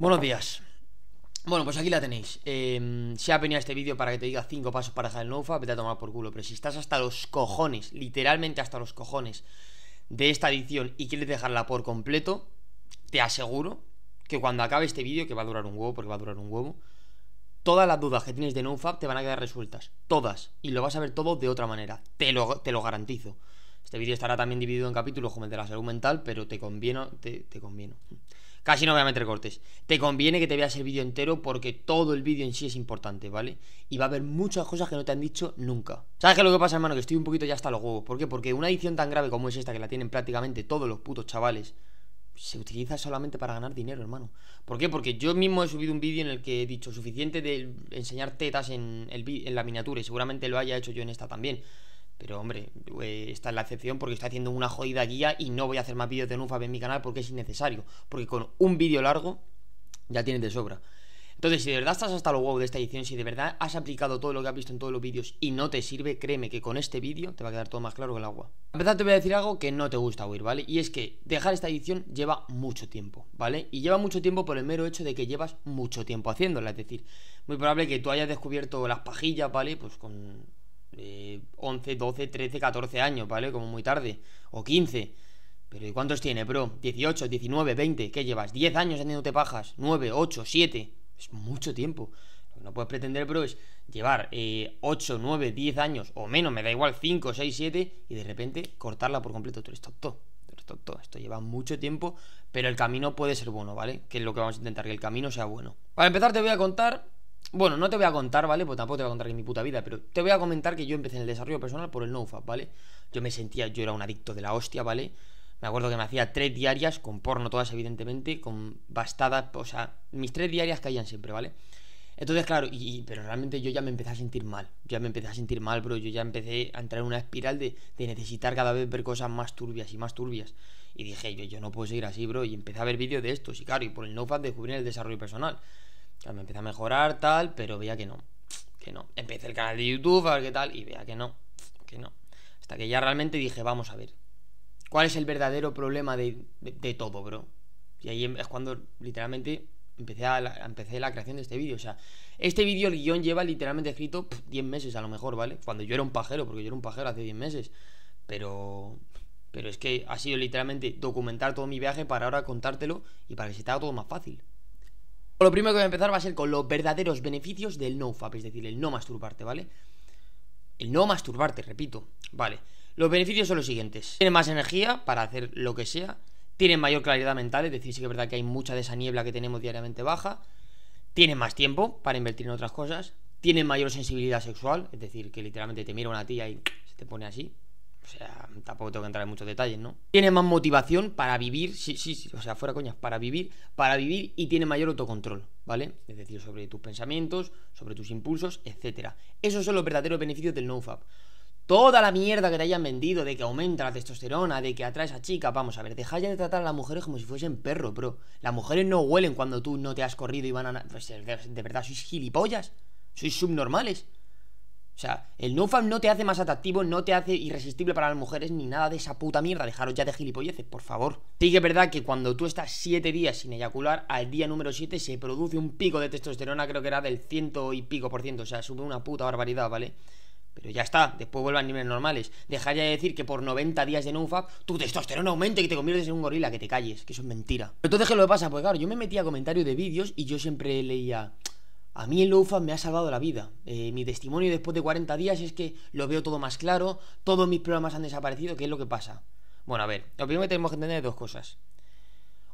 Buenos días. Bueno, pues aquí la tenéis. Se em, si ha venido este vídeo para que te diga 5 pasos para dejar el NoFap, vete a tomar por culo. Pero si estás hasta los cojones, literalmente hasta los cojones de esta edición y quieres dejarla por completo, te aseguro que cuando acabe este vídeo, que va a durar un huevo, porque va a durar un huevo, todas las dudas que tienes de NoFap te van a quedar resueltas. Todas. Y lo vas a ver todo de otra manera. Te lo, te lo garantizo. Este vídeo estará también dividido en capítulos como de la salud mental, pero te conviene. te conviene Casi no voy a meter cortes. Te conviene que te veas el vídeo entero porque todo el vídeo en sí es importante, ¿vale? Y va a haber muchas cosas que no te han dicho nunca. ¿Sabes qué es lo que pasa, hermano? Que estoy un poquito ya hasta los huevos. ¿Por qué? Porque una edición tan grave como es esta, que la tienen prácticamente todos los putos chavales, se utiliza solamente para ganar dinero, hermano. ¿Por qué? Porque yo mismo he subido un vídeo en el que he dicho suficiente de enseñar tetas en, el en la miniatura y seguramente lo haya hecho yo en esta también. Pero hombre, eh, esta es la excepción porque está haciendo una jodida guía y no voy a hacer más vídeos de Nufab en mi canal porque es innecesario. Porque con un vídeo largo ya tienes de sobra. Entonces, si de verdad estás hasta lo guau de esta edición, si de verdad has aplicado todo lo que has visto en todos los vídeos y no te sirve, créeme que con este vídeo te va a quedar todo más claro que el agua. A empezar te voy a decir algo que no te gusta oír, ¿vale? Y es que dejar esta edición lleva mucho tiempo, ¿vale? Y lleva mucho tiempo por el mero hecho de que llevas mucho tiempo haciéndola, es decir, muy probable que tú hayas descubierto las pajillas, ¿vale? Pues con 11, 12, 13, 14 años, ¿vale? Como muy tarde. O 15. Pero ¿y cuántos tiene, bro? 18, 19, 20. ¿Qué llevas? 10 años haciéndote pajas. 9, 8, 7. Es mucho tiempo. Lo que no puedes pretender, bro, es llevar 8, 9, 10 años o menos, me da igual, 5, 6, 7 y de repente cortarla por completo. Tú eres tonto. eres Esto lleva mucho tiempo, pero el camino puede ser bueno, ¿vale? Que es lo que vamos a intentar, que el camino sea bueno. Para empezar te voy a contar bueno, no te voy a contar, ¿vale? Pues tampoco te voy a contar en mi puta vida, pero te voy a comentar que yo empecé en el desarrollo personal por el NoFap, ¿vale? Yo me sentía, yo era un adicto de la hostia, ¿vale? Me acuerdo que me hacía tres diarias, con porno todas, evidentemente, con bastadas, o sea, mis tres diarias caían siempre, ¿vale? Entonces, claro, y, pero realmente yo ya me empecé a sentir mal. Ya me empecé a sentir mal, bro. Yo ya empecé a entrar en una espiral de, necesitar cada vez ver cosas más turbias y más turbias. Y dije, yo, yo no puedo seguir así, bro. Y empecé a ver vídeos de estos. Y claro, y por el NoFap descubrí el desarrollo personal me empecé a mejorar, tal, pero veía que no. Que no. Empecé el canal de YouTube, a ver qué tal, y veía que no. Que no. Hasta que ya realmente dije, vamos a ver. ¿Cuál es el verdadero problema de, todo, bro? Y ahí em, es cuando literalmente empecé, a la, empecé la creación de este vídeo. O sea, este vídeo, el guión lleva literalmente escrito Diez 10 meses a lo mejor, ¿vale? Cuando yo era un pajero, porque yo era un pajero hace 10 meses. Pero. Pero es que ha sido literalmente documentar todo mi viaje para ahora contártelo y para que se te haga todo más fácil. Lo primero que voy a empezar va a ser con los verdaderos beneficios del nofap, es decir, el no masturbarte, ¿vale? El no masturbarte, repito, ¿vale? Los beneficios son los siguientes. Tienen más energía para hacer lo que sea, tienen mayor claridad mental, es decir, sí que es verdad que hay mucha de esa niebla que tenemos diariamente baja, tienen más tiempo para invertir en otras cosas, tienen mayor sensibilidad sexual, es decir, que literalmente te mira una tía y se te pone así, o sea, tampoco tengo que entrar en muchos detalles, ¿no? Tiene más motivación para vivir, sí, sí, sí, o sea, fuera coñas, para vivir, para vivir y tiene mayor autocontrol, ¿vale? Es decir, sobre tus pensamientos, sobre tus impulsos, etc. Esos son los verdaderos beneficios del NoFap. Toda la mierda que te hayan vendido de que aumenta la testosterona, de que atrae a chica vamos a ver, deja ya de tratar a las mujeres como si fuesen perro, bro. Las mujeres no huelen cuando tú no te has corrido y van a... Pues, de verdad, sois gilipollas, sois subnormales. O sea, el nofap no te hace más atractivo, no te hace irresistible para las mujeres ni nada de esa puta mierda. Dejaros ya de gilipolleces, por favor. Sí que es verdad que cuando tú estás 7 días sin eyacular, al día número 7 se produce un pico de testosterona, creo que era del ciento y pico por ciento. O sea, sube una puta barbaridad, ¿vale? Pero ya está, después vuelve a niveles normales. Dejar ya de decir que por 90 días de NoFap tu testosterona aumente y te conviertes en un gorila, que te calles, que eso es mentira. Pero tú ¿qué lo que pasa? Pues claro, yo me metía a comentarios de vídeos y yo siempre leía. A mí el Loufa me ha salvado la vida. Eh, mi testimonio después de 40 días es que lo veo todo más claro, todos mis problemas han desaparecido, ¿qué es lo que pasa? Bueno, a ver, lo primero que tenemos que entender es dos cosas.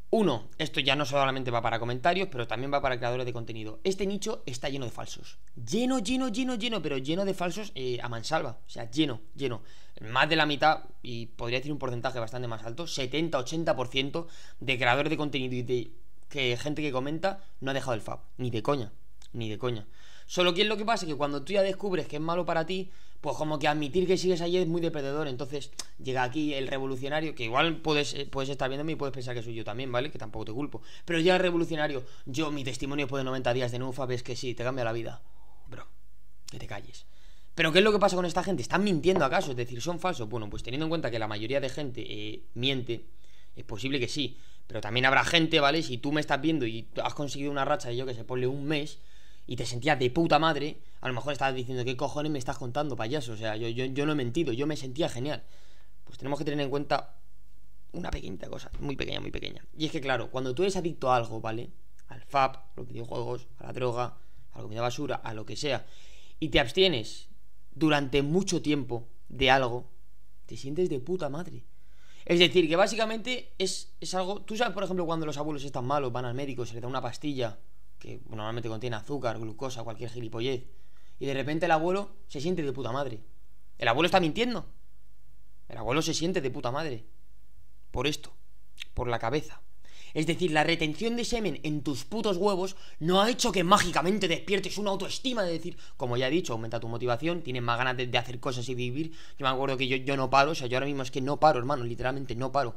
Uno, esto ya no solamente va para comentarios, pero también va para creadores de contenido. Este nicho está lleno de falsos. Lleno, lleno, lleno, lleno, pero lleno de falsos eh, a mansalva. O sea, lleno, lleno. Más de la mitad, y podría decir un porcentaje bastante más alto, 70-80% de creadores de contenido y de que gente que comenta no ha dejado el FAB. Ni de coña ni de coña. Solo que es lo que pasa que cuando tú ya descubres que es malo para ti, pues como que admitir que sigues allí es muy depredador. Entonces llega aquí el revolucionario, que igual puedes, eh, puedes estar viéndome y puedes pensar que soy yo también, ¿vale? Que tampoco te culpo. Pero ya el revolucionario, yo, mi testimonio después de 90 días de nufa, ves que sí, te cambia la vida. Bro, que te calles. Pero ¿qué es lo que pasa con esta gente? ¿Están mintiendo acaso? Es decir, ¿son falsos? Bueno, pues teniendo en cuenta que la mayoría de gente eh, miente, es posible que sí. Pero también habrá gente, ¿vale? Si tú me estás viendo y has conseguido una racha de yo que se ponle un mes y te sentías de puta madre, a lo mejor estabas diciendo, ¿qué cojones me estás contando, payaso? O sea, yo, yo, yo no he mentido, yo me sentía genial. Pues tenemos que tener en cuenta una pequeñita cosa, muy pequeña, muy pequeña. Y es que, claro, cuando tú eres adicto a algo, ¿vale? Al FAP, a los videojuegos, a la droga, a la comida basura, a lo que sea, y te abstienes durante mucho tiempo de algo, te sientes de puta madre. Es decir, que básicamente es, es algo. Tú sabes, por ejemplo, cuando los abuelos están malos, van al médico, se les da una pastilla que normalmente contiene azúcar, glucosa, cualquier gilipollez, y de repente el abuelo se siente de puta madre. El abuelo está mintiendo. El abuelo se siente de puta madre. Por esto, por la cabeza. Es decir, la retención de semen en tus putos huevos no ha hecho que mágicamente despiertes una autoestima de decir, como ya he dicho, aumenta tu motivación, tienes más ganas de, hacer cosas y vivir. Yo me acuerdo que yo, yo no paro, o sea, yo ahora mismo es que no paro, hermano, literalmente no paro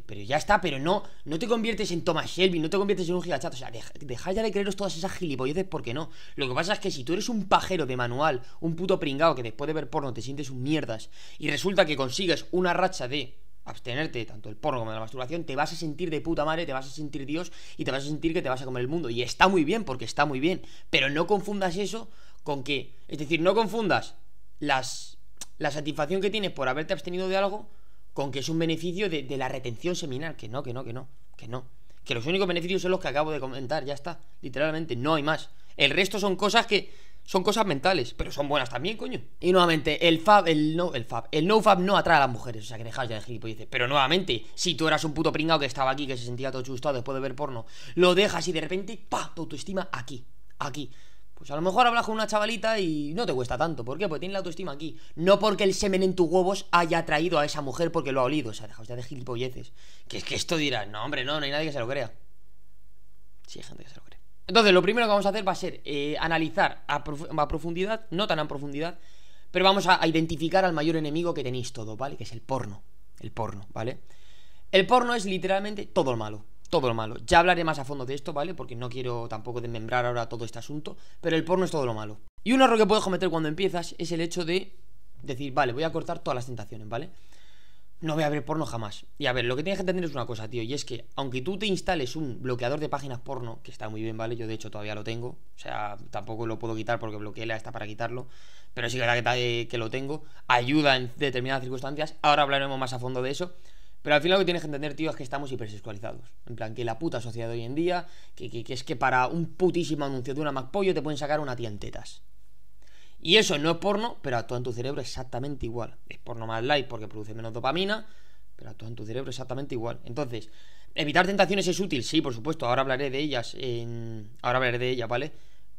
pero, ya está, pero no, no te conviertes en Thomas Shelby, no te conviertes en un gigachat. O sea, deja, ya de creeros todas esas gilipolleces porque no. Lo que pasa es que si tú eres un pajero de manual, un puto pringado que después de ver porno te sientes un mierdas y resulta que consigues una racha de abstenerte tanto del porno como de la masturbación, te vas a sentir de puta madre, te vas a sentir Dios y te vas a sentir que te vas a comer el mundo. Y está muy bien, porque está muy bien. Pero no confundas eso con que. Es decir, no confundas las, la satisfacción que tienes por haberte abstenido de algo con que es un beneficio de, la retención seminal, que no, que no, que no, que no. Que los únicos beneficios son los que acabo de comentar, ya está. Literalmente, no hay más. El resto son cosas que son cosas mentales, pero son buenas también, coño. Y nuevamente, el fab, el no, el fab, el no fab no atrae a las mujeres, o sea que dejas ya de dice Pero nuevamente, si tú eras un puto pringao que estaba aquí, que se sentía todo chustado después de ver porno, lo dejas y de repente, pa, tu autoestima aquí, aquí. Pues a lo mejor hablas con una chavalita y no te cuesta tanto. ¿Por qué? Porque tiene la autoestima aquí. No porque el semen en tus huevos haya atraído a esa mujer porque lo ha olido. O sea, dejaos de gilipolleces. Que es que esto dirás, no, hombre, no, no hay nadie que se lo crea. Sí, hay gente que se lo cree. Entonces, lo primero que vamos a hacer va a ser eh, analizar a, profundidad, no tan a profundidad, pero vamos a, identificar al mayor enemigo que tenéis todo, ¿vale? Que es el porno. El porno, ¿vale? El porno es literalmente todo lo malo todo lo malo. Ya hablaré más a fondo de esto, ¿vale? Porque no quiero tampoco desmembrar ahora todo este asunto, pero el porno es todo lo malo. Y un error que puedes cometer cuando empiezas es el hecho de decir, vale, voy a cortar todas las tentaciones, ¿vale? No voy a ver porno jamás. Y a ver, lo que tienes que entender es una cosa, tío, y es que aunque tú te instales un bloqueador de páginas porno, que está muy bien, ¿vale? Yo de hecho todavía lo tengo, o sea, tampoco lo puedo quitar porque bloqueé la esta para quitarlo, pero sí que, que, eh, que lo tengo, ayuda en determinadas circunstancias, ahora hablaremos más a fondo de eso, pero al final lo que tienes que entender, tío, es que estamos hipersexualizados. En plan, que la puta sociedad de hoy en día, que, es que para un putísimo anuncio de una MacPollo te pueden sacar una tientetas Y eso no es porno, pero actúa en tu cerebro exactamente igual. Es porno más light porque produce menos dopamina, pero actúa en tu cerebro exactamente igual. Entonces, evitar tentaciones es útil, sí, por supuesto. Ahora hablaré de ellas en... Ahora hablaré de ellas, ¿vale?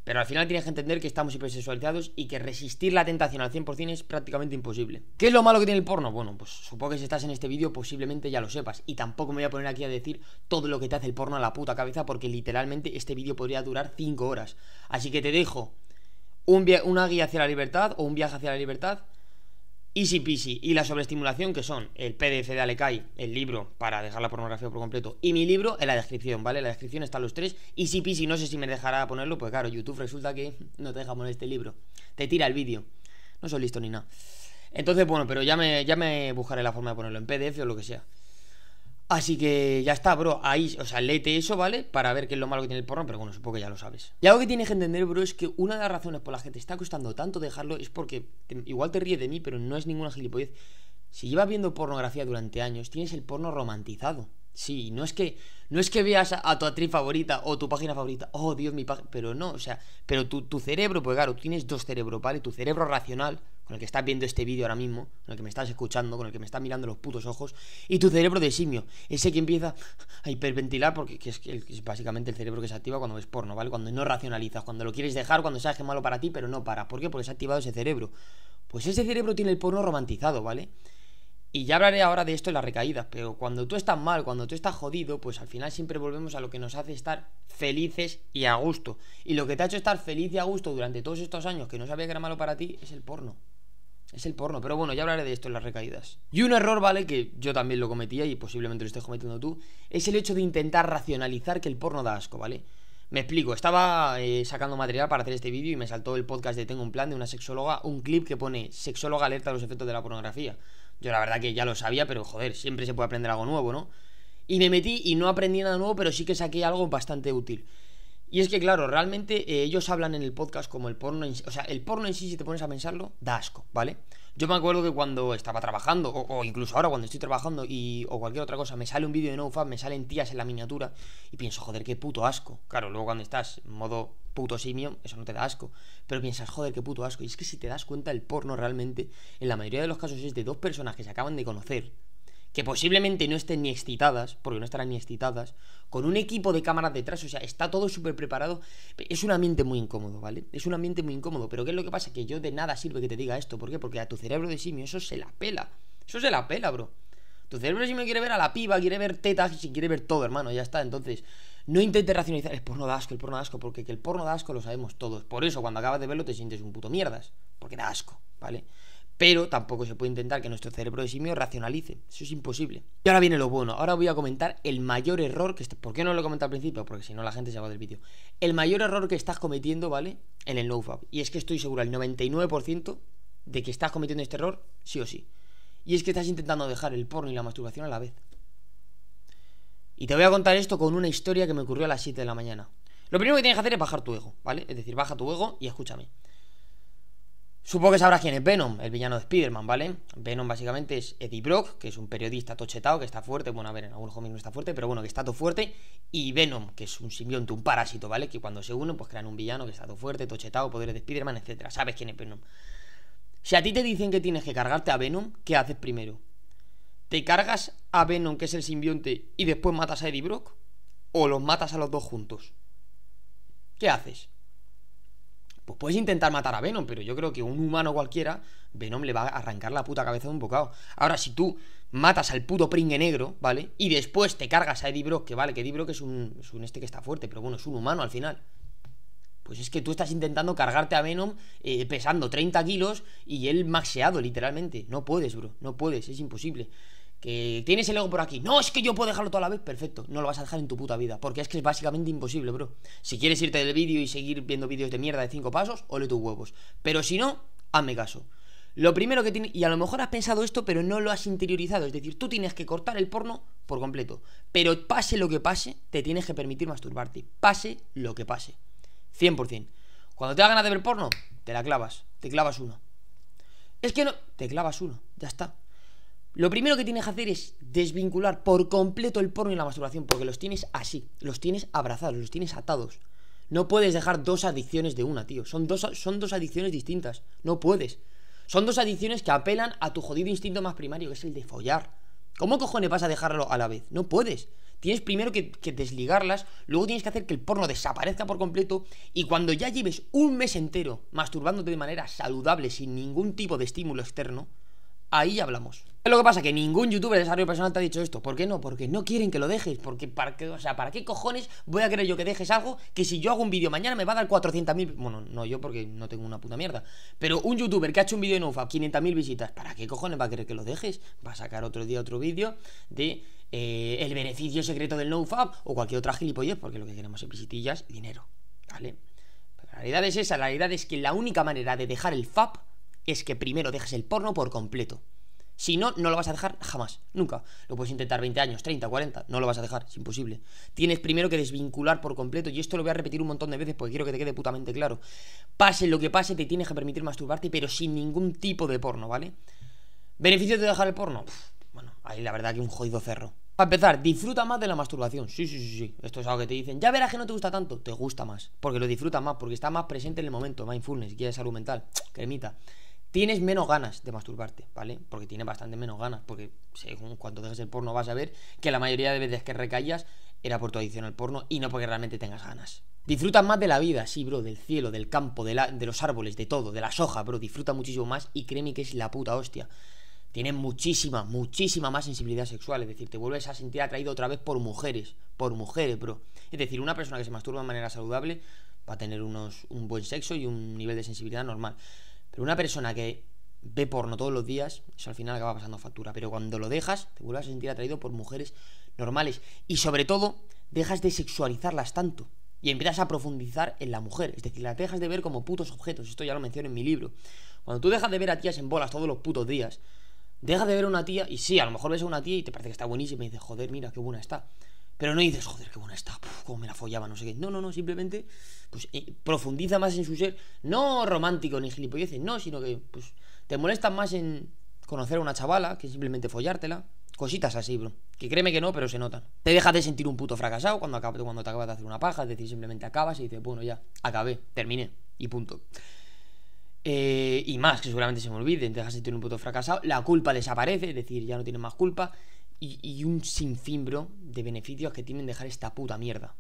Pero al final tienes que entender que estamos hipersexualizados y que resistir la tentación al 100% es prácticamente imposible. ¿Qué es lo malo que tiene el porno? Bueno, pues supongo que si estás en este vídeo posiblemente ya lo sepas. Y tampoco me voy a poner aquí a decir todo lo que te hace el porno a la puta cabeza porque literalmente este vídeo podría durar 5 horas. Así que te dejo un una guía hacia la libertad o un viaje hacia la libertad Easy Peasy y la sobreestimulación, que son el PDF de Alekai, el libro para dejar la pornografía por completo, y mi libro en la descripción, ¿vale? En la descripción están los tres. Easy Peasy, no sé si me dejará ponerlo, pues claro, YouTube resulta que no te deja poner este libro. Te tira el vídeo. No soy listo ni nada. Entonces, bueno, pero ya me, ya me buscaré la forma de ponerlo en PDF o lo que sea. Así que ya está, bro. Ahí, o sea, léete eso, ¿vale? Para ver qué es lo malo que tiene el porno, pero bueno, supongo que ya lo sabes. Y algo que tienes que entender, bro, es que una de las razones por las que te está costando tanto dejarlo es porque igual te ríes de mí, pero no es ninguna gilipollez. Si llevas viendo pornografía durante años, tienes el porno romantizado. Sí, no es que no es que veas a, tu actriz favorita o tu página favorita, oh Dios, mi página, pero no, o sea, pero tu, cerebro, pues claro, tienes dos cerebros, ¿vale? Tu cerebro racional, con el que estás viendo este vídeo ahora mismo, con el que me estás escuchando, con el que me estás mirando los putos ojos, y tu cerebro de simio, ese que empieza a hiperventilar, porque es, básicamente el cerebro que se activa cuando ves porno, ¿vale? Cuando no racionalizas, cuando lo quieres dejar, cuando sabes que es malo para ti, pero no para. ¿Por qué? Porque se ha activado ese cerebro. Pues ese cerebro tiene el porno romantizado, ¿vale? Y ya hablaré ahora de esto en las recaídas, pero cuando tú estás mal, cuando tú estás jodido, pues al final siempre volvemos a lo que nos hace estar felices y a gusto. Y lo que te ha hecho estar feliz y a gusto durante todos estos años que no sabía que era malo para ti es el porno. Es el porno, pero bueno, ya hablaré de esto en las recaídas. Y un error, ¿vale? Que yo también lo cometía y posiblemente lo estés cometiendo tú, es el hecho de intentar racionalizar que el porno da asco, ¿vale? Me explico, estaba eh, sacando material para hacer este vídeo y me saltó el podcast de Tengo un plan de una sexóloga, un clip que pone sexóloga alerta a los efectos de la pornografía. Yo la verdad que ya lo sabía, pero joder, siempre se puede aprender algo nuevo, ¿no? Y me metí y no aprendí nada nuevo, pero sí que saqué algo bastante útil. Y es que, claro, realmente eh, ellos hablan en el podcast como el porno en sí. O sea, el porno en sí, si te pones a pensarlo, da asco, ¿vale? Yo me acuerdo que cuando estaba trabajando, o, incluso ahora cuando estoy trabajando y, o cualquier otra cosa, me sale un vídeo de NoFab, me salen tías en la miniatura y pienso, joder, qué puto asco. Claro, luego cuando estás en modo puto simio, eso no te da asco. Pero piensas, joder, qué puto asco. Y es que si te das cuenta, el porno realmente, en la mayoría de los casos, es de dos personas que se acaban de conocer, que posiblemente no estén ni excitadas, porque no estarán ni excitadas, con un equipo de cámaras detrás, o sea, está todo súper preparado. Es un ambiente muy incómodo, ¿vale? Es un ambiente muy incómodo, pero ¿qué es lo que pasa? Que yo de nada sirve que te diga esto, ¿por qué? Porque a tu cerebro de simio eso se la pela, eso se la pela, bro. Tu cerebro de simio quiere ver a la piba, quiere ver tetas, Y quiere ver todo, hermano, ya está, entonces... No intentes racionalizar el porno de asco, el porno de asco, porque que el porno de asco lo sabemos todos. Por eso, cuando acabas de verlo, te sientes un puto mierdas. Porque da asco, ¿vale? Pero tampoco se puede intentar que nuestro cerebro de simio racionalice. Eso es imposible. Y ahora viene lo bueno. Ahora voy a comentar el mayor error que... ¿Por qué no lo he comentado al principio? Porque si no la gente se va del vídeo. El mayor error que estás cometiendo, ¿vale? En el low-fab Y es que estoy seguro, el 99% de que estás cometiendo este error, sí o sí. Y es que estás intentando dejar el porno y la masturbación a la vez. Y te voy a contar esto con una historia que me ocurrió a las 7 de la mañana. Lo primero que tienes que hacer es bajar tu ego, ¿vale? Es decir, baja tu ego y escúchame. Supongo que sabrás quién es Venom, el villano de Spider-Man, ¿vale? Venom básicamente es Eddie Brock, que es un periodista tochetado, que está fuerte, bueno, a ver, en algunos cómics no está fuerte, pero bueno, que está todo fuerte, y Venom, que es un simbionte, un parásito, ¿vale? Que cuando se unen, pues crean un villano que está todo fuerte, tochetado, poderes de Spider-Man, etc. Sabes quién es Venom. Si a ti te dicen que tienes que cargarte a Venom, ¿qué haces primero? ¿Te cargas a Venom, que es el simbionte, y después matas a Eddie Brock? ¿O los matas a los dos juntos? ¿Qué haces? Pues puedes intentar matar a Venom, pero yo creo que un humano cualquiera, Venom le va a arrancar la puta cabeza de un bocado. Ahora, si tú matas al puto pringue negro, ¿vale? Y después te cargas a Eddie Brock, que vale, que Eddie Brock es un, este que está fuerte, pero bueno, es un humano al final. Pues es que tú estás intentando cargarte a Venom eh, pesando 30 kilos y él maxeado, literalmente. No puedes, bro, no puedes, es imposible. Que tienes el ego por aquí. No, es que yo puedo dejarlo toda la vez. Perfecto, no lo vas a dejar en tu puta vida. Porque es que es básicamente imposible, bro. Si quieres irte del vídeo y seguir viendo vídeos de mierda de cinco pasos, ole tus huevos. Pero si no, hazme caso. Lo primero que tienes y a lo mejor has pensado esto, pero no lo has interiorizado. Es decir, tú tienes que cortar el porno por completo. Pero pase lo que pase, te tienes que permitir masturbarte. Pase lo que pase. 100%. Cuando te da ganas de ver porno, te la clavas. Te clavas uno. Es que no. Te clavas uno. Ya está. Lo primero que tienes que hacer es desvincular por completo el porno y la masturbación, porque los tienes así, los tienes abrazados, los tienes atados. No puedes dejar dos adicciones de una, tío. Son dos, son dos adicciones distintas. No puedes. Son dos adicciones que apelan a tu jodido instinto más primario, que es el de follar. ¿Cómo cojones vas a dejarlo a la vez? No puedes. Tienes primero que, desligarlas, luego tienes que hacer que el porno desaparezca por completo y cuando ya lleves un mes entero masturbándote de manera saludable sin ningún tipo de estímulo externo, Ahí ya hablamos. Lo que pasa que ningún youtuber de desarrollo personal te ha dicho esto. ¿Por qué no? Porque no quieren que lo dejes. Porque, para qué, o sea, ¿para qué cojones voy a querer yo que dejes algo que si yo hago un vídeo mañana me va a dar 400.000? Bueno, no yo porque no tengo una puta mierda. Pero un youtuber que ha hecho un vídeo de NoFab, 500.000 visitas, ¿para qué cojones va a querer que lo dejes? Va a sacar otro día otro vídeo de eh, el beneficio secreto del NoFab o cualquier otra gilipollez, porque lo que queremos es visitillas, dinero. ¿Vale? la realidad es esa. La realidad es que la única manera de dejar el FAP es que primero dejes el porno por completo. Si no, no lo vas a dejar jamás, nunca. Lo puedes intentar 20 años, 30, 40, no lo vas a dejar, es imposible. Tienes primero que desvincular por completo, y esto lo voy a repetir un montón de veces porque quiero que te quede putamente claro. Pase lo que pase, te tienes que permitir masturbarte, pero sin ningún tipo de porno, ¿vale? ¿Beneficios de dejar el porno? bueno, ahí la verdad que un jodido cerro. Para empezar, disfruta más de la masturbación. Sí, sí, sí, sí. Esto es algo que te dicen. Ya verás que no te gusta tanto. Te gusta más. Porque lo disfrutas más. Porque está más presente en el momento. Mindfulness, guía de salud mental. Cremita tienes menos ganas de masturbarte, ¿vale? Porque tienes bastante menos ganas, porque según cuando dejas el porno vas a ver que la mayoría de veces que recaías era por tu adicción al porno y no porque realmente tengas ganas. Disfruta más de la vida, sí, bro, del cielo, del campo, de, los árboles, de todo, de la soja, bro, disfruta muchísimo más y créeme que es la puta hostia. Tienes muchísima, muchísima más sensibilidad sexual, es decir, te vuelves a sentir atraído otra vez por mujeres, por mujeres, bro. Es decir, una persona que se masturba de manera saludable va a tener un buen sexo y un nivel de sensibilidad normal. Pero una persona que ve porno todos los días, eso al final acaba pasando factura. Pero cuando lo dejas, te vuelves a sentir atraído por mujeres normales. Y sobre todo, dejas de sexualizarlas tanto. Y empiezas a profundizar en la mujer. Es decir, las dejas de ver como putos objetos. Esto ya lo menciono en mi libro. Cuando tú dejas de ver a tías en bolas todos los putos días, dejas de ver a una tía y sí, a lo mejor ves a una tía y te parece que está buenísima y dices, joder, mira, qué buena está. Pero no dices, joder, qué buena está, cómo me la follaba, no sé qué. No, no, no, simplemente pues, eh, profundiza más en su ser. No romántico ni gilipolleces, no, sino que pues, te molesta más en conocer a una chavala que simplemente follártela. Cositas así, bro. Que créeme que no, pero se notan. Te dejas de sentir un puto fracasado cuando, acaba cuando te acabas de hacer una paja. Es decir, simplemente acabas y dices, bueno, ya, acabé, terminé. Y punto. Eh, y más, que seguramente se me olviden, te dejas de sentir un puto fracasado. La culpa desaparece, es decir, ya no tienes más culpa y, un sinfimbro de beneficios que tienen dejar esta puta mierda.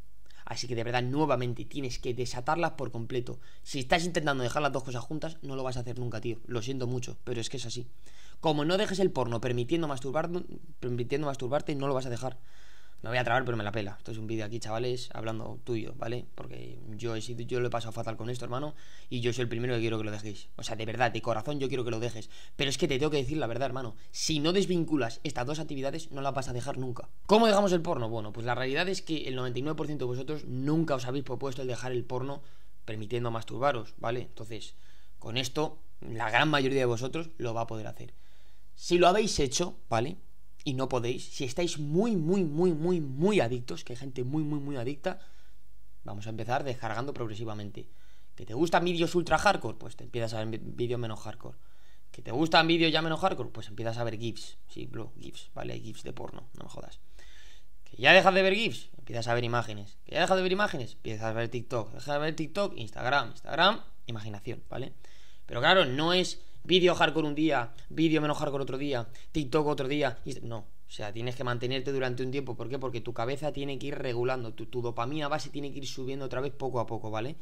Así que de verdad, nuevamente, tienes que desatarlas por completo. Si estás intentando dejar las dos cosas juntas, no lo vas a hacer nunca, tío. Lo siento mucho, pero es que es así. Como no dejes el porno permitiendo, permitiendo masturbarte, no lo vas a dejar me voy a trabar, pero me la pela. Esto es un vídeo aquí, chavales, hablando tuyo, ¿vale? Porque yo he sido, yo lo he pasado fatal con esto, hermano, y yo soy el primero que quiero que lo dejéis. O sea, de verdad, de corazón yo quiero que lo dejes. Pero es que te tengo que decir la verdad, hermano. Si no desvinculas estas dos actividades, no la vas a dejar nunca. ¿Cómo dejamos el porno? Bueno, pues la realidad es que el 99% de vosotros nunca os habéis propuesto el dejar el porno permitiendo masturbaros, ¿vale? Entonces, con esto, la gran mayoría de vosotros lo va a poder hacer. Si lo habéis hecho, ¿vale? y no podéis, si estáis muy, muy, muy, muy, muy adictos, que hay gente muy, muy, muy adicta, vamos a empezar descargando progresivamente. ¿Que te gustan vídeos ultra hardcore? Pues te empiezas a ver vídeos menos hardcore. ¿Que te gustan vídeos ya menos hardcore? Pues empiezas a ver GIFs. Sí, bro, GIFs, ¿vale? GIFs de porno, no me jodas. ¿Que ya dejas de ver GIFs? Empiezas a ver imágenes. ¿Que ya dejas de ver imágenes? Empiezas a ver TikTok. Dejas de ver TikTok, Instagram, Instagram, imaginación, ¿vale? Pero claro, no es vídeo hardcore un día, vídeo menos hardcore otro día, TikTok otro día. Y... No, o sea, tienes que mantenerte durante un tiempo. ¿Por qué? Porque tu cabeza tiene que ir regulando, tu, tu, dopamina base tiene que ir subiendo otra vez poco a poco, ¿vale?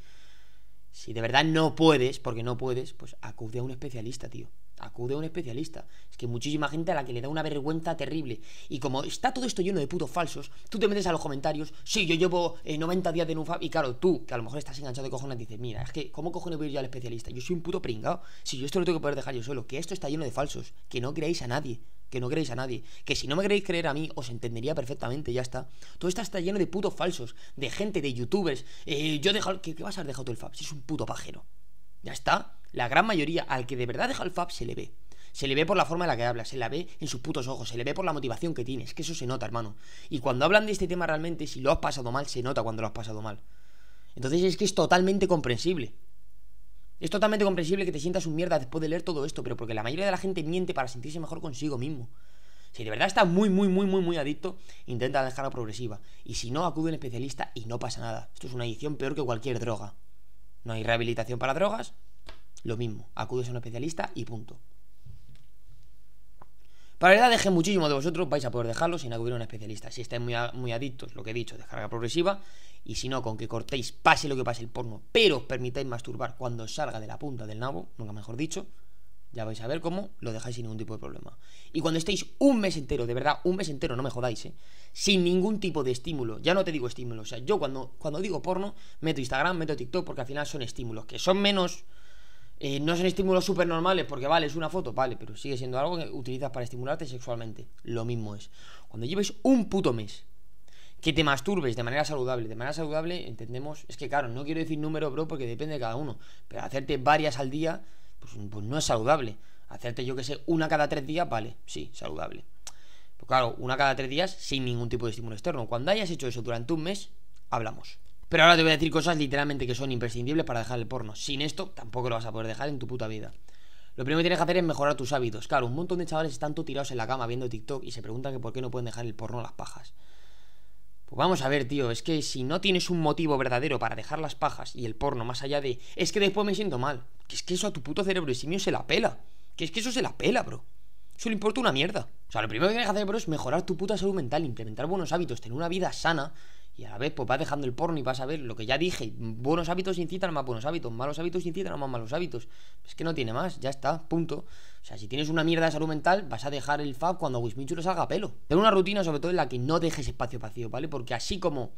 Si de verdad no puedes, porque no puedes, pues acude a un especialista, tío acude a un especialista. Es que muchísima gente a la que le da una vergüenza terrible. Y como está todo esto lleno de putos falsos, tú te metes a los comentarios, sí, yo llevo 90 eh, días de un Y claro, tú, que a lo mejor estás enganchado de cojones, dices, mira, es que, ¿cómo cojones voy a ir yo al especialista? Yo soy un puto pringao. Si yo esto lo tengo que poder dejar yo solo, que esto está lleno de falsos, que no creéis a nadie. Que no creéis a nadie. Que si no me queréis creer a mí, os entendería perfectamente, ya está. Todo esto está lleno de putos falsos, de gente, de youtubers. Eh, yo dejo. ¿Qué, ¿Qué vas a dejar tú el Fab? Si es un puto pajero. Ya está. La gran mayoría al que de verdad deja el FAP se le ve. Se le ve por la forma en la que habla, se la ve en sus putos ojos, se le ve por la motivación que tiene, es que eso se nota, hermano. Y cuando hablan de este tema realmente, si lo has pasado mal, se nota cuando lo has pasado mal. Entonces es que es totalmente comprensible. Es totalmente comprensible que te sientas un mierda después de leer todo esto, pero porque la mayoría de la gente miente para sentirse mejor consigo mismo. Si de verdad estás muy, muy, muy, muy, muy adicto, intenta dejarlo progresiva. Y si no, acude a un especialista y no pasa nada. Esto es una adicción peor que cualquier droga. No hay rehabilitación para drogas, lo mismo, acudes a un especialista y punto. Para la verdad, dejé muchísimo de vosotros, vais a poder dejarlo sin acudir a un especialista. Si estáis muy, muy adictos, lo que he dicho, descarga progresiva, y si no, con que cortéis, pase lo que pase el porno, pero os permitáis masturbar cuando salga de la punta del nabo, nunca mejor dicho, ya vais a ver cómo lo dejáis sin ningún tipo de problema. Y cuando estéis un mes entero, de verdad, un mes entero, no me jodáis, ¿eh? Sin ningún tipo de estímulo. Ya no te digo estímulo. O sea, yo cuando, cuando digo porno, meto Instagram, meto TikTok, porque al final son estímulos, que son menos... Eh, no son estímulos súper normales, porque vale, es una foto, vale, pero sigue siendo algo que utilizas para estimularte sexualmente. Lo mismo es. Cuando lleves un puto mes que te masturbes de manera saludable. De manera saludable entendemos, es que claro, no quiero decir número, bro, porque depende de cada uno, pero hacerte varias al día pues, pues, no es saludable. Hacerte, yo que sé, una cada tres días, vale, sí, saludable. Pero pues claro, una cada tres días sin ningún tipo de estímulo externo. Cuando hayas hecho eso durante un mes, hablamos. Pero ahora te voy a decir cosas literalmente que son imprescindibles para dejar el porno. Sin esto tampoco lo vas a poder dejar en tu puta vida. Lo primero que tienes que hacer es mejorar tus hábitos. Claro, un montón de chavales están tú tirados en la cama viendo TikTok y se preguntan que por qué no pueden dejar el porno a las pajas. Pues vamos a ver, tío, es que si no tienes un motivo verdadero para dejar las pajas y el porno más allá de es que después me siento mal, que es que eso a tu puto cerebro simio se la pela, que es que eso se la pela, bro. Eso le importa una mierda. O sea, lo primero que tienes que hacer, bro, es mejorar tu puta salud mental, implementar buenos hábitos, tener una vida sana, y a la vez, pues vas dejando el porno y vas a ver lo que ya dije. Buenos hábitos incitan a más buenos hábitos, malos hábitos incitan a más malos hábitos. Es que no tiene más, ya está, punto. O sea, si tienes una mierda de salud mental, vas a dejar el FAB cuando Wismichu lo salga a pelo. Pero una rutina, sobre todo, en la que no dejes espacio vacío, ¿vale? Porque así como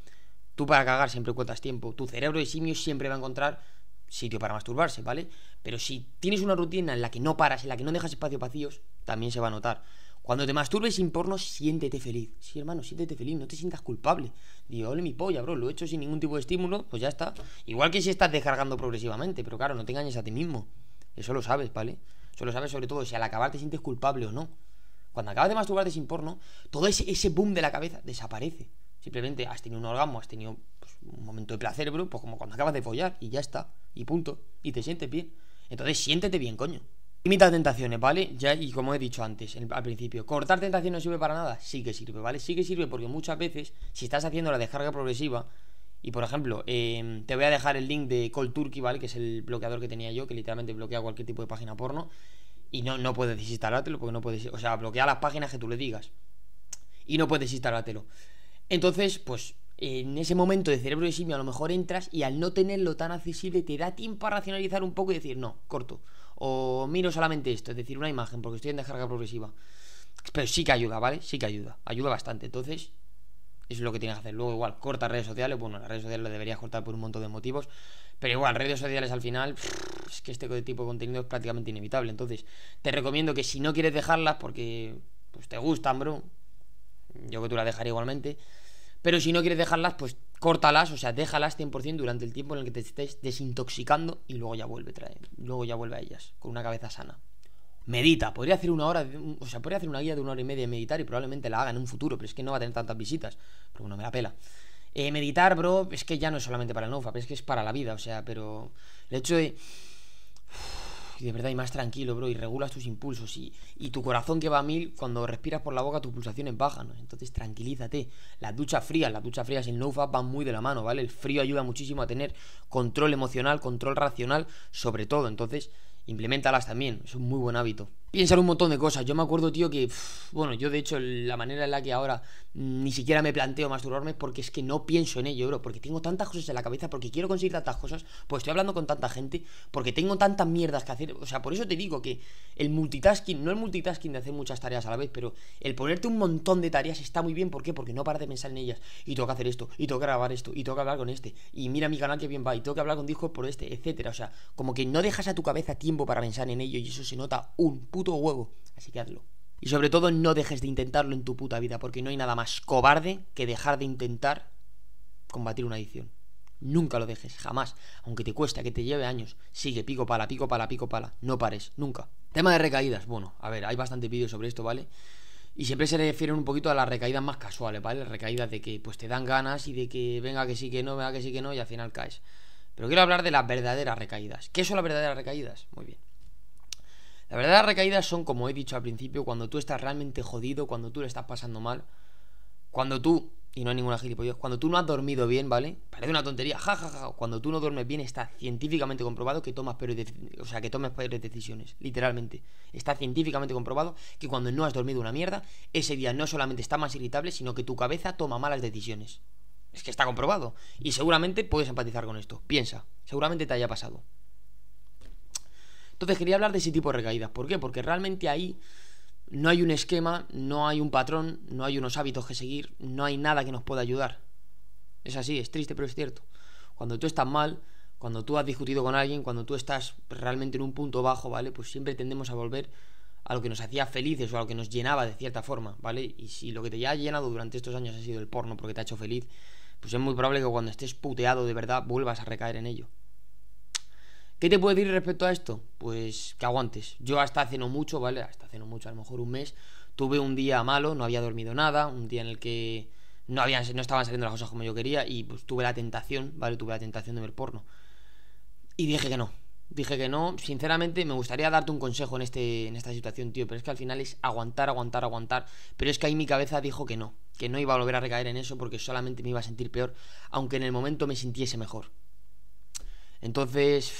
tú para cagar siempre cuentas tiempo, tu cerebro de simio siempre va a encontrar sitio para masturbarse, ¿vale? Pero si tienes una rutina en la que no paras, en la que no dejas espacio vacíos, también se va a notar. Cuando te masturbes sin porno, siéntete feliz. Sí, hermano, siéntete feliz, no te sientas culpable. Digo, ole mi polla, bro, lo he hecho sin ningún tipo de estímulo, pues ya está. Igual que si estás descargando progresivamente, pero claro, no te engañes a ti mismo. Eso lo sabes, ¿vale? Eso lo sabes sobre todo si al acabar te sientes culpable o no. Cuando acabas de masturbarte sin porno, todo ese, boom de la cabeza desaparece. Simplemente has tenido un orgasmo, has tenido pues, un momento de placer, bro, pues como cuando acabas de follar y ya está, y punto, y te sientes bien. Entonces siéntete bien, coño. Imita tentaciones, ¿vale? Ya, y como he dicho antes, al principio, ¿cortar tentaciones no sirve para nada? Sí que sirve, ¿vale? Sí que sirve porque muchas veces, si estás haciendo la descarga progresiva, y por ejemplo, em, te voy a dejar el link de Cold Turkey, ¿vale? Que es el bloqueador que tenía yo, que literalmente bloquea cualquier tipo de página porno. Y no, no puedes desinstalártelo porque no puedes. O sea, bloquea las páginas que tú le digas. Y no puedes instalártelo. Entonces, pues en ese momento de cerebro de simio a lo mejor entras y al no tenerlo tan accesible te da tiempo a racionalizar un poco y decir, no, corto o miro solamente esto, es decir, una imagen, porque estoy en descarga progresiva. Pero sí que ayuda, ¿vale? Sí que ayuda, ayuda bastante. Entonces, eso es lo que tienes que hacer. Luego, igual, corta redes sociales. Bueno, las redes sociales las deberías cortar por un montón de motivos. Pero igual, redes sociales al final, es que este tipo de contenido es prácticamente inevitable. Entonces, te recomiendo que si no quieres dejarlas, porque pues, te gustan, bro, yo que tú las dejaré igualmente. Pero si no quieres dejarlas, pues córtalas, o sea, déjalas 100% durante el tiempo en el que te estés desintoxicando y luego ya vuelve, luego ya vuelve a ellas, con una cabeza sana. Medita, podría hacer una hora, o sea, podría hacer una guía de una hora y media de meditar y probablemente la haga en un futuro, pero es que no va a tener tantas visitas, pero bueno, me la pela. Eh, meditar, bro, es que ya no es solamente para el NoFap, es que es para la vida, o sea, pero el hecho de de verdad y más tranquilo, bro, y regulas tus impulsos y, y, tu corazón que va a mil, cuando respiras por la boca tus pulsaciones bajan, ¿no? entonces tranquilízate. Las duchas frías, las duchas frías en el nofap van muy de la mano, ¿vale? El frío ayuda muchísimo a tener control emocional, control racional, sobre todo, entonces implementalas también, es un muy buen hábito pensar un montón de cosas. Yo me acuerdo, tío, que, bueno, yo de hecho la manera en la que ahora ni siquiera me planteo masturbarme durarme porque es que no pienso en ello, bro, porque tengo tantas cosas en la cabeza, porque quiero conseguir tantas cosas, porque estoy hablando con tanta gente, porque tengo tantas mierdas que hacer. O sea, por eso te digo que el multitasking, no el multitasking de hacer muchas tareas a la vez, pero el ponerte un montón de tareas está muy bien. ¿Por qué? Porque no paras de pensar en ellas. Y tengo que hacer esto, y tengo que grabar esto, y tengo que hablar con este, y mira mi canal que bien va, y tengo que hablar con Discord por este, etcétera. O sea, como que no dejas a tu cabeza tiempo para pensar en ello, y eso se nota un puto huevo. Así que hazlo. Y sobre todo no dejes de intentarlo en tu puta vida, porque no hay nada más cobarde que dejar de intentar combatir una adicción. Nunca lo dejes, jamás. Aunque te cueste, que te lleve años. Sigue, pico pala, pico pala, pico pala. No pares, nunca. Tema de recaídas. Bueno, a ver, hay bastante vídeos sobre esto, ¿vale? Y siempre se refieren un poquito a las recaídas más casuales, ¿vale? Recaídas de que pues te dan ganas y de que venga que sí, que no, venga que sí, que no, y al final caes. Pero quiero hablar de las verdaderas recaídas. ¿Qué son las verdaderas recaídas? Muy bien. La verdad las recaídas son, como he dicho al principio, cuando tú estás realmente jodido, cuando tú le estás pasando mal, cuando tú, y no hay ninguna gilipollas, cuando tú no has dormido bien, ¿vale? Parece una tontería, jajaja, ja, ja. cuando tú no duermes bien está científicamente comprobado que tomas peores, o sea, que tomas peores decisiones, literalmente. Está científicamente comprobado que cuando no has dormido una mierda, ese día no solamente está más irritable, sino que tu cabeza toma malas decisiones. Es que está comprobado. Y seguramente puedes empatizar con esto. Piensa, seguramente te haya pasado. Entonces quería hablar de ese tipo de recaídas. ¿Por qué? Porque realmente ahí no hay un esquema, no hay un patrón, no hay unos hábitos que seguir, no hay nada que nos pueda ayudar. Es así, es triste, pero es cierto. Cuando tú estás mal, cuando tú has discutido con alguien, cuando tú estás realmente en un punto bajo, ¿vale? Pues siempre tendemos a volver a lo que nos hacía felices o a lo que nos llenaba de cierta forma, ¿vale? Y si lo que te ha llenado durante estos años ha sido el porno porque te ha hecho feliz, pues es muy probable que cuando estés puteado de verdad vuelvas a recaer en ello. ¿Qué te puedo decir respecto a esto? Pues que aguantes. Yo hasta hace no mucho, ¿vale? Hasta hace no mucho, a lo mejor un mes, tuve un día malo, no había dormido nada, un día en el que no, habían, no estaban saliendo las cosas como yo quería y pues tuve la tentación, ¿vale? Tuve la tentación de ver porno. Y dije que no. Dije que no. Sinceramente, me gustaría darte un consejo en, este, en esta situación, tío, pero es que al final es aguantar, aguantar, aguantar. Pero es que ahí mi cabeza dijo que no, que no iba a volver a recaer en eso porque solamente me iba a sentir peor, aunque en el momento me sintiese mejor. Entonces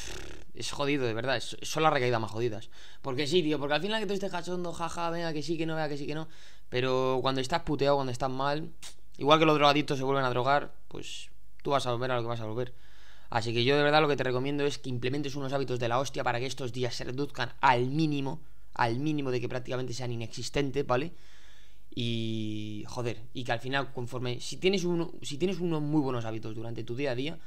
es jodido, de verdad. son las recaídas más jodidas. Porque sí, tío, porque al final que tú estés cachondo, jaja, venga, que sí, que no, vea que sí, que no. Pero cuando estás puteado, cuando estás mal, igual que los drogadictos se vuelven a drogar, pues tú vas a volver a lo que vas a volver. Así que yo de verdad lo que te recomiendo es que implementes unos hábitos de la hostia para que estos días se reduzcan al mínimo, al mínimo de que prácticamente sean inexistentes, ¿vale? Y joder, y que al final conforme si tienes uno, si tienes unos muy buenos hábitos durante tu día a día,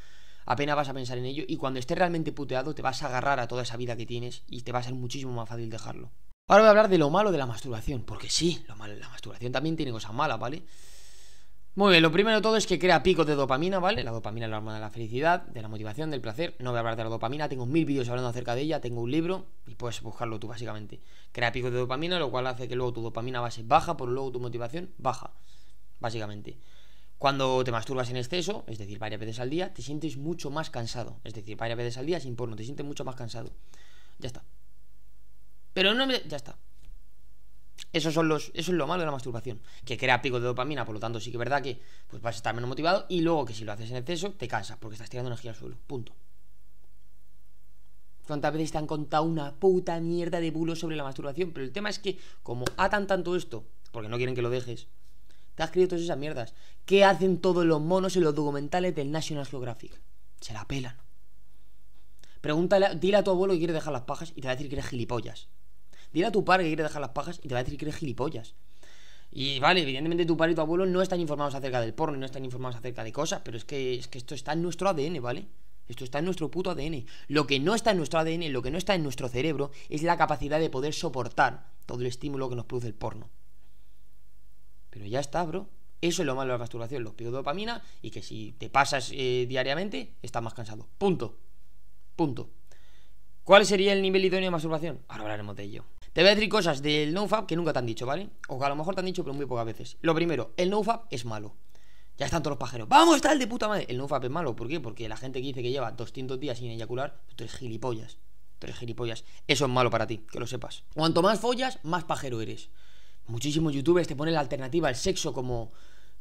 apenas vas a pensar en ello y cuando estés realmente puteado te vas a agarrar a toda esa vida que tienes y te va a ser muchísimo más fácil dejarlo. Ahora voy a hablar de lo malo de la masturbación, porque sí, lo malo de la masturbación también tiene cosas malas, ¿vale? Muy bien, lo primero de todo es que crea picos de dopamina, ¿vale? La dopamina es la hormona de la felicidad, de la motivación, del placer. No voy a hablar de la dopamina, tengo mil vídeos hablando acerca de ella, tengo un libro y puedes buscarlo tú básicamente. Crea picos de dopamina, lo cual hace que luego tu dopamina base baja, por luego tu motivación baja, básicamente. Cuando te masturbas en exceso, es decir, varias veces al día, te sientes mucho más cansado. Es decir, varias veces al día sin porno, te sientes mucho más cansado. Ya está. Pero no me... Ya está. Eso, son los, eso es lo malo de la masturbación, que crea pico de dopamina, por lo tanto sí que es verdad que pues, vas a estar menos motivado y luego que si lo haces en exceso te cansas porque estás tirando energía al suelo. Punto. ¿Cuántas veces te han contado una puta mierda de bulo sobre la masturbación? Pero el tema es que como atan tanto esto, porque no quieren que lo dejes, te has creído todas esas mierdas. ¿Qué hacen todos los monos en los documentales del National Geographic? Se la pelan. Pregúntale, dile a tu abuelo que quiere dejar las pajas y te va a decir que eres gilipollas. Dile a tu padre que quiere dejar las pajas y te va a decir que eres gilipollas. Y vale, evidentemente tu padre y tu abuelo no están informados acerca del porno, no están informados acerca de cosas, pero es que, es que esto está en nuestro ADN, ¿vale? Esto está en nuestro puto ADN. Lo que no está en nuestro ADN, lo que no está en nuestro cerebro, es la capacidad de poder soportar todo el estímulo que nos produce el porno. Pero ya está, bro. Eso es lo malo de la masturbación los pido dopamina y que si te pasas eh, diariamente, estás más cansado. Punto. Punto. ¿Cuál sería el nivel idóneo de masturbación? Ahora hablaremos de ello. Te voy a decir cosas del nofap que nunca te han dicho, ¿vale? O que a lo mejor te han dicho, pero muy pocas veces. Lo primero, el nofap es malo. Ya están todos los pajeros. ¡Vamos, tal el de puta madre! El nofap es malo. ¿Por qué? Porque la gente que dice que lleva 200 días sin eyacular, pues tres gilipollas. Tres gilipollas. Eso es malo para ti, que lo sepas. Cuanto más follas, más pajero eres. Muchísimos youtubers te ponen la alternativa al sexo como.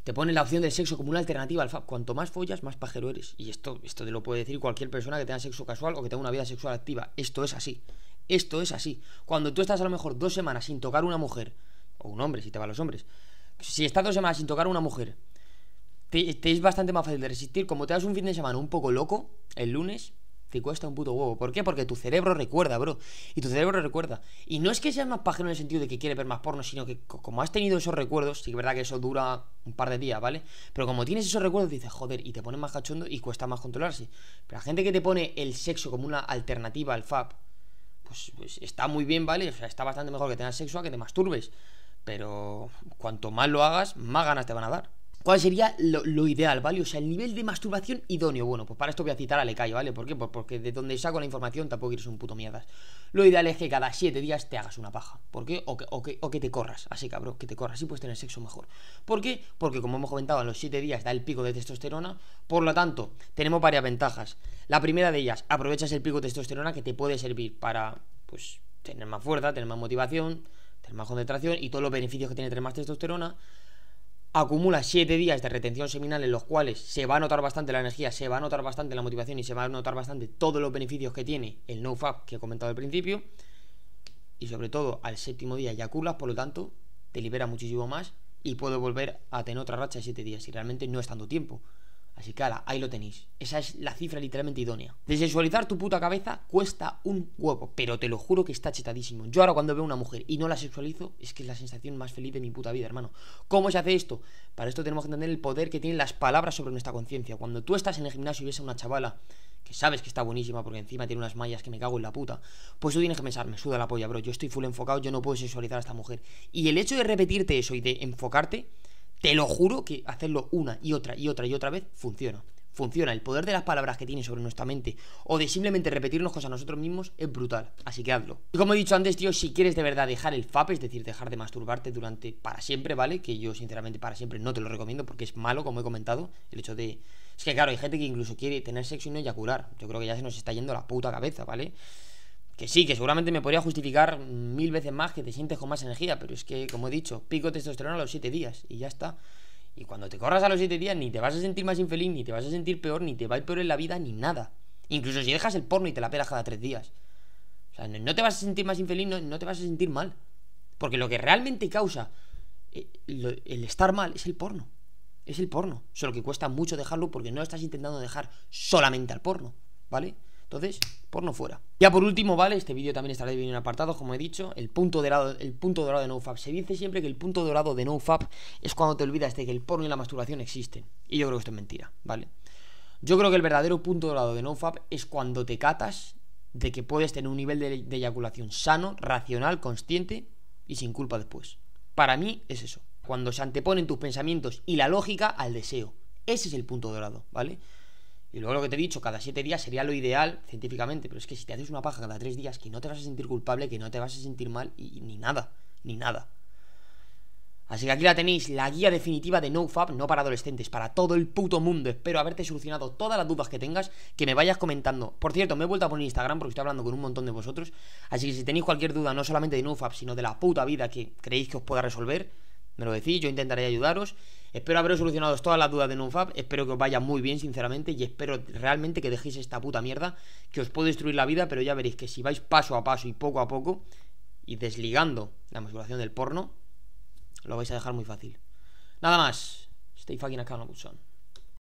Te ponen la opción del sexo como una alternativa al Cuanto más follas, más pajero eres. Y esto, esto te lo puede decir cualquier persona que tenga sexo casual o que tenga una vida sexual activa. Esto es así. Esto es así. Cuando tú estás a lo mejor dos semanas sin tocar una mujer, o un hombre, si te van los hombres, si estás dos semanas sin tocar una mujer, te, es bastante más fácil de resistir. Como te das un fin de semana un poco loco, el lunes, y cuesta un puto huevo. ¿Por qué? Porque tu cerebro recuerda, bro. Y tu cerebro recuerda. Y no es que seas más pajero en el sentido de que quiere ver más porno, sino que como has tenido esos recuerdos, sí que es verdad que eso dura un par de días, ¿vale? Pero como tienes esos recuerdos, dices, joder, y te pones más cachondo y cuesta más controlarse. Pero la gente que te pone el sexo como una alternativa al FAP, pues, pues está muy bien, ¿vale? O sea, está bastante mejor que tengas sexo a que te masturbes. Pero cuanto más lo hagas, más ganas te van a dar. ¿Cuál sería lo, ideal, ¿vale? O sea, el nivel de masturbación idóneo. Bueno, pues para esto voy a citar a Lecayo, ¿vale? ¿Por qué? Pues porque de donde saco la información tampoco eres un puto mierda Lo ideal es que cada 7 días te hagas una paja. ¿Por qué? O que, te corras, así cabrón, que te corras. y puedes tener sexo mejor. ¿Por qué? Porque como hemos comentado, en los 7 días da el pico de testosterona. Por lo tanto, tenemos varias ventajas. La primera de ellas, aprovechas el pico de testosterona que te puede servir para, pues, tener más fuerza, tener más motivación, tener más concentración y todos los beneficios que tiene tener más testosterona acumula 7 días de retención seminal en los cuales se va a notar bastante la energía, se va a notar bastante la motivación y se va a notar bastante todos los beneficios que tiene el NoFap que he comentado al principio. Y sobre todo al séptimo día ya por lo tanto, te libera muchísimo más y puedo volver a tener otra racha de 7 días si realmente no es tanto tiempo. Así que ahora ahí lo tenéis. Esa es la cifra literalmente idónea. Desexualizar tu puta cabeza cuesta un huevo, pero te lo juro que está chetadísimo. Yo ahora cuando veo una mujer y no la sexualizo, es que es la sensación más feliz de mi puta vida, hermano. ¿Cómo se hace esto? Para esto tenemos que entender el poder que tienen las palabras sobre nuestra conciencia. Cuando tú estás en el gimnasio y ves a una chavala que sabes que está buenísima porque encima tiene unas mallas que me cago en la puta, pues tú tienes que pensar, me suda la polla, bro, yo estoy full enfocado, yo no puedo sexualizar a esta mujer. Y el hecho de repetirte eso y de enfocarte te lo juro que hacerlo una y otra y otra y otra vez funciona. Funciona. El poder de las palabras que tiene sobre nuestra mente o de simplemente repetirnos cosas a nosotros mismos es brutal. Así que hazlo. Y como he dicho antes, tío, si quieres de verdad dejar el FAP, es decir, dejar de masturbarte durante para siempre, ¿vale? Que yo sinceramente para siempre no te lo recomiendo porque es malo, como he comentado, el hecho de... Es que claro, hay gente que incluso quiere tener sexo y no eyacular. Yo creo que ya se nos está yendo la puta cabeza, ¿vale? Que sí, que seguramente me podría justificar mil veces más que te sientes con más energía, pero es que, como he dicho, pico testosterona a los 7 días y ya está. Y cuando te corras a los 7 días, ni te vas a sentir más infeliz, ni te vas a sentir peor, ni te va a ir peor en la vida, ni nada. Incluso si dejas el porno y te la pelas cada 3 días. O sea, no te vas a sentir más infeliz, no, no te vas a sentir mal. Porque lo que realmente causa eh, el estar mal es el porno. Es el porno. Solo que cuesta mucho dejarlo porque no estás intentando dejar solamente al porno. ¿Vale? Entonces, porno fuera. Ya por último, ¿vale? Este vídeo también estará dividido en apartados, como he dicho. El punto dorado, el punto dorado de NoFap. Se dice siempre que el punto dorado de NoFap es cuando te olvidas de que el porno y la masturbación existen. Y yo creo que esto es mentira, ¿vale? Yo creo que el verdadero punto dorado de NoFap es cuando te catas de que puedes tener un nivel de eyaculación sano, racional, consciente y sin culpa después. Para mí es eso. Cuando se anteponen tus pensamientos y la lógica al deseo. Ese es el punto dorado, ¿vale? Y luego lo que te he dicho, cada siete días sería lo ideal científicamente, pero es que si te haces una paja cada tres días, que no te vas a sentir culpable, que no te vas a sentir mal, y, ni nada, ni nada. Así que aquí la tenéis, la guía definitiva de NoFap, no para adolescentes, para todo el puto mundo. Espero haberte solucionado todas las dudas que tengas, que me vayas comentando. Por cierto, me he vuelto a poner Instagram porque estoy hablando con un montón de vosotros. Así que si tenéis cualquier duda, no solamente de NoFap, sino de la puta vida que creéis que os pueda resolver, me lo decís, yo intentaré ayudaros. Espero haberos solucionado todas las dudas de NoFab, espero que os vaya muy bien, sinceramente, y espero realmente que dejéis esta puta mierda, que os puede destruir la vida, pero ya veréis que si vais paso a paso y poco a poco, y desligando la masturbación del porno, lo vais a dejar muy fácil. Nada más. Stay fucking accountable, son.